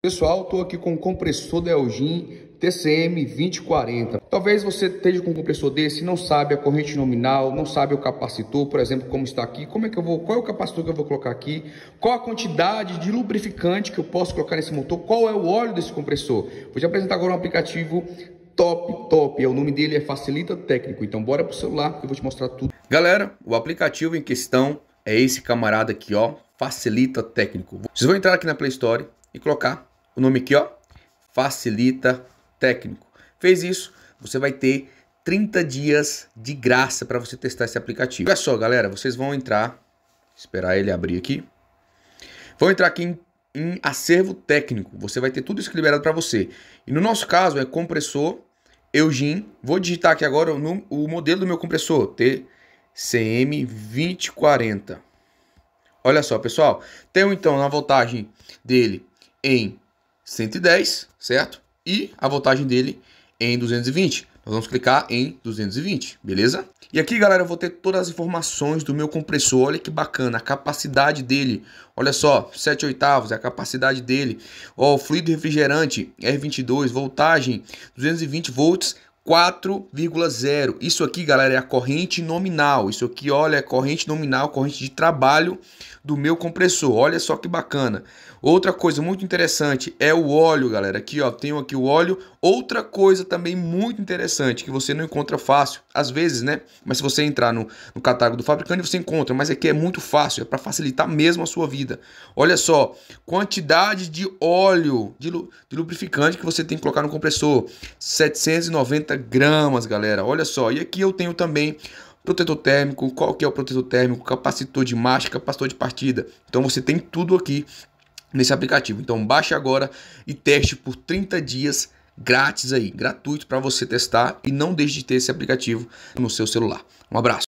Pessoal, estou aqui com o compressor da Elgin TCM 2040. Talvez você esteja com um compressor desse, não sabe a corrente nominal, não sabe o capacitor, por exemplo, como está aqui, como é que eu vou, qual é o capacitor que eu vou colocar aqui, qual a quantidade de lubrificante que eu posso colocar nesse motor, qual é o óleo desse compressor. Vou te apresentar agora um aplicativo top, top. É, o nome dele é Facilita Técnico. Então bora pro celular, eu vou te mostrar tudo. Galera, o aplicativo em questão é esse camarada aqui, ó, Facilita Técnico. Vocês vão entrar aqui na Play Store e colocar o nome aqui, ó, facilita técnico. Fez isso, você vai ter 30 dias de graça para você testar esse aplicativo. Olha só, galera, vocês vão entrar, esperar ele abrir aqui. Vão entrar aqui em, em acervo técnico. Você vai ter tudo isso liberado para você. E no nosso caso é compressor Eugene. Vou digitar aqui agora o, o modelo do meu compressor, TCM2040. Olha só, pessoal. Tenho então na voltagem dele em 110, certo? E a voltagem dele em 220. Nós vamos clicar em 220, beleza? E aqui, galera, eu vou ter todas as informações do meu compressor. Olha que bacana, a capacidade dele. Olha só, 7 oitavos, é a capacidade dele. Ó, o fluido refrigerante, R22, voltagem, 220 volts, 4,0. Isso aqui, galera, é a corrente nominal. Isso aqui, olha, é corrente nominal, corrente de trabalho do meu compressor. Olha só que bacana. Outra coisa muito interessante é o óleo, galera. Aqui, ó, tenho aqui o óleo. Outra coisa também muito interessante que você não encontra fácil, às vezes, né? Mas se você entrar no, no catálogo do fabricante, você encontra. Mas aqui é, é muito fácil, é para facilitar mesmo a sua vida. Olha só, quantidade de óleo de, de lubrificante que você tem que colocar no compressor: 790 gramas, galera. Olha só, e aqui eu tenho também protetor térmico, qual que é o protetor térmico, capacitor de marcha, capacitor de partida. Então você tem tudo aqui nesse aplicativo. Então baixe agora e teste por 30 dias grátis aí, gratuito para você testar e não deixe de ter esse aplicativo no seu celular. Um abraço.